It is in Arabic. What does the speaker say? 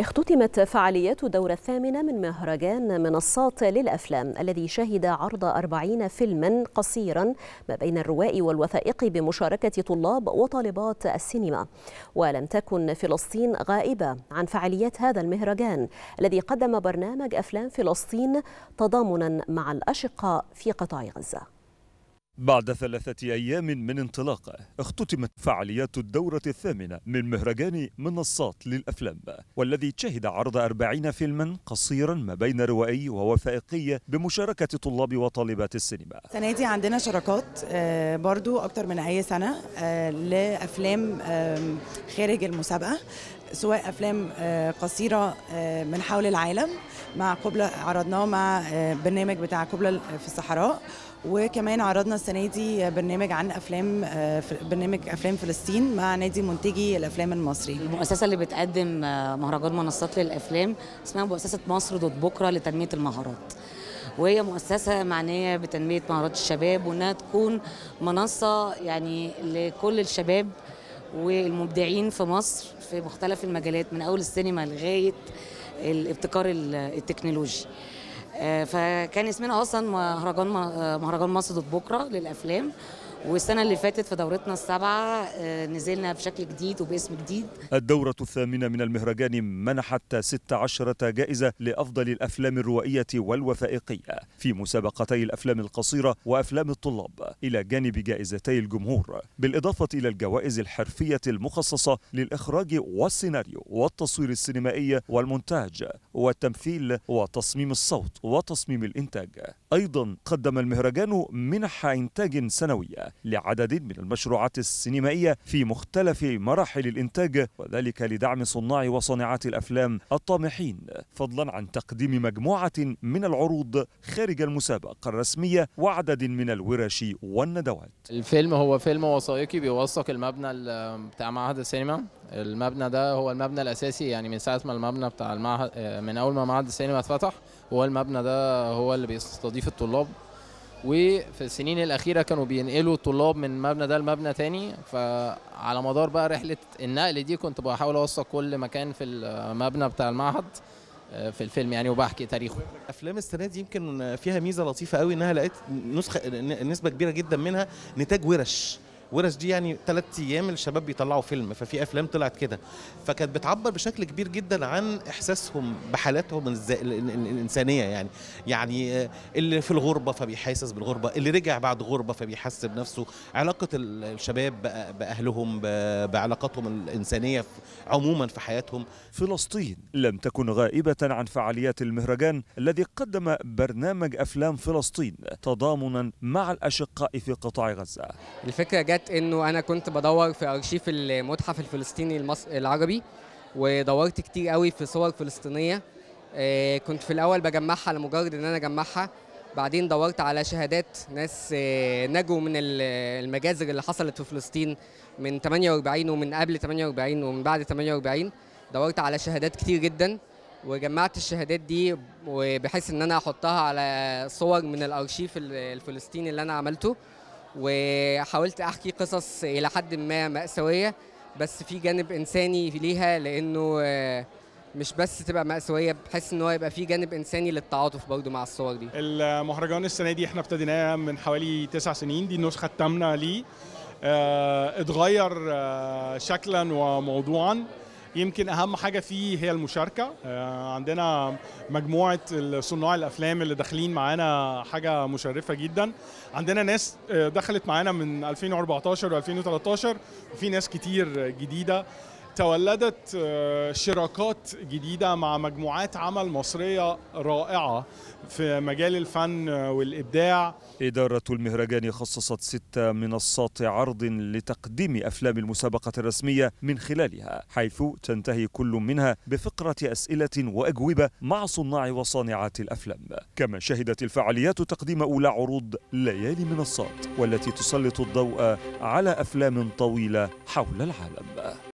اختتمت فعاليات الدورة الثامنة من مهرجان منصات للأفلام الذي شهد عرض أربعين فيلما قصيرا ما بين الروائي والوثائقي بمشاركة طلاب وطالبات السينما ولم تكن فلسطين غائبة عن فعاليات هذا المهرجان الذي قدم برنامج أفلام فلسطين تضامنا مع الأشقاء في قطاع غزة بعد ثلاثة أيام من انطلاقه اختتمت فعاليات الدورة الثامنة من مهرجان منصات للأفلام والذي شهد عرض أربعين فيلما قصيرا ما بين روائي ووثائقي بمشاركة طلاب وطالبات السينما السنة دي عندنا شراكات آه، برضو أكتر من أي سنة آه، لأفلام خارج المسابقة سواء افلام آه، قصيره آه، من حول العالم مع قبلة عرضناه مع آه، برنامج بتاع قبلة في الصحراء وكمان عرضنا السنه دي برنامج عن افلام برنامج افلام فلسطين مع نادي منتجي الافلام المصري. المؤسسه اللي بتقدم مهرجان منصات للافلام اسمها مؤسسه مصر دوت بكره لتنميه المهارات. وهي مؤسسه معنيه بتنميه مهارات الشباب وانها تكون منصه يعني لكل الشباب والمبدعين في مصر في مختلف المجالات من اول السينما لغايه الابتكار التكنولوجي آه، فكان اسمنا اصلا مهرجان مهرجان مصر بكره للافلام والسنة اللي فاتت في دورتنا السابعة آه، نزلنا بشكل جديد وباسم جديد الدورة الثامنة من المهرجان منحت 16 جائزة لأفضل الأفلام الروائية والوثائقية في مسابقتي الأفلام القصيرة وأفلام الطلاب إلى جانب جائزتي الجمهور بالإضافة إلى الجوائز الحرفية المخصصة للإخراج والسيناريو والتصوير السينمائي والمونتاج والتمثيل وتصميم الصوت وتصميم الإنتاج أيضا قدم المهرجان منح إنتاج سنوية لعدد من المشروعات السينمائية في مختلف مراحل الإنتاج وذلك لدعم صناع وصانعات الأفلام الطامحين فضلا عن تقديم مجموعة من العروض خارج المسابقة الرسمية وعدد من الورش والندوات الفيلم هو فيلم وثائقي بيوثق المبنى بتاع معهد السينما المبنى ده هو المبنى الاساسي يعني من ساعه ما المبنى بتاع المعهد آه، من اول ما معهد السينما اتفتح هو المبنى ده هو اللي بيستضيف الطلاب وفي السنين الاخيره كانوا بينقلوا الطلاب من مبنى ده لمبنى تاني فعلى مدار بقى رحله النقل دي كنت بحاول اوثق كل مكان في المبنى بتاع المعهد آه، في الفيلم يعني وبحكي تاريخه افلام السنه دي يمكن فيها ميزه لطيفه قوي انها لقيت نسخه نسبه كبيره جدا منها نتاج ورش ورش دي يعني ثلاث ايام الشباب بيطلعوا فيلم ففي افلام طلعت كده فكانت بتعبر بشكل كبير جدا عن احساسهم بحالاتهم الانسانيه يعني يعني آه، اللي في الغربه فبيحاسس بالغربه اللي رجع بعد غربه فبيحس بنفسه علاقه الشباب باهلهم بعلاقاتهم الانسانيه عموما في حياتهم فلسطين لم تكن غائبه عن فعاليات المهرجان الذي قدم برنامج افلام فلسطين تضامنا مع الاشقاء في قطاع غزه الفكره جت بدات انه انا كنت بدور في ارشيف المتحف الفلسطيني العربي ودورت كتير قوي في صور فلسطينيه آه، كنت في الاول بجمعها لمجرد ان انا اجمعها بعدين دورت على شهادات ناس آه، نجوا من المجازر اللي حصلت في فلسطين من 48 ومن قبل 48 ومن بعد 48 دورت على شهادات كتير جدا وجمعت الشهادات دي بحيث ان انا احطها على صور من الارشيف الفلسطيني اللي انا عملته وحاولت احكي قصص الى حد ما مأساويه بس في جانب انساني ليها لانه آه، مش بس تبقى مأساويه بحس ان هو يبقى في جانب انساني للتعاطف برضه مع الصور دي. المهرجان السنه دي احنا ابتديناه من حوالي تسع سنين دي النسخه الثامنه ليه. آه، اتغير آه، شكلا وموضوعا يمكن اهم حاجه فيه هي المشاركه آه، عندنا مجموعه صناع الافلام اللي داخلين معانا حاجه مشرفه جدا عندنا ناس آه، دخلت معانا من 2014 و2013 وفي ناس كتير جديده تولدت آه، شراكات جديدة مع مجموعات عمل مصرية رائعة في مجال الفن والإبداع إدارة المهرجان خصصت ست منصات عرض لتقديم أفلام المسابقة الرسمية من خلالها حيث تنتهي كل منها بفقرة أسئلة وأجوبة مع صناع وصانعات الأفلام كما شهدت الفعاليات تقديم أولى عروض ليالي منصات والتي تسلط الضوء على أفلام طويلة حول العالم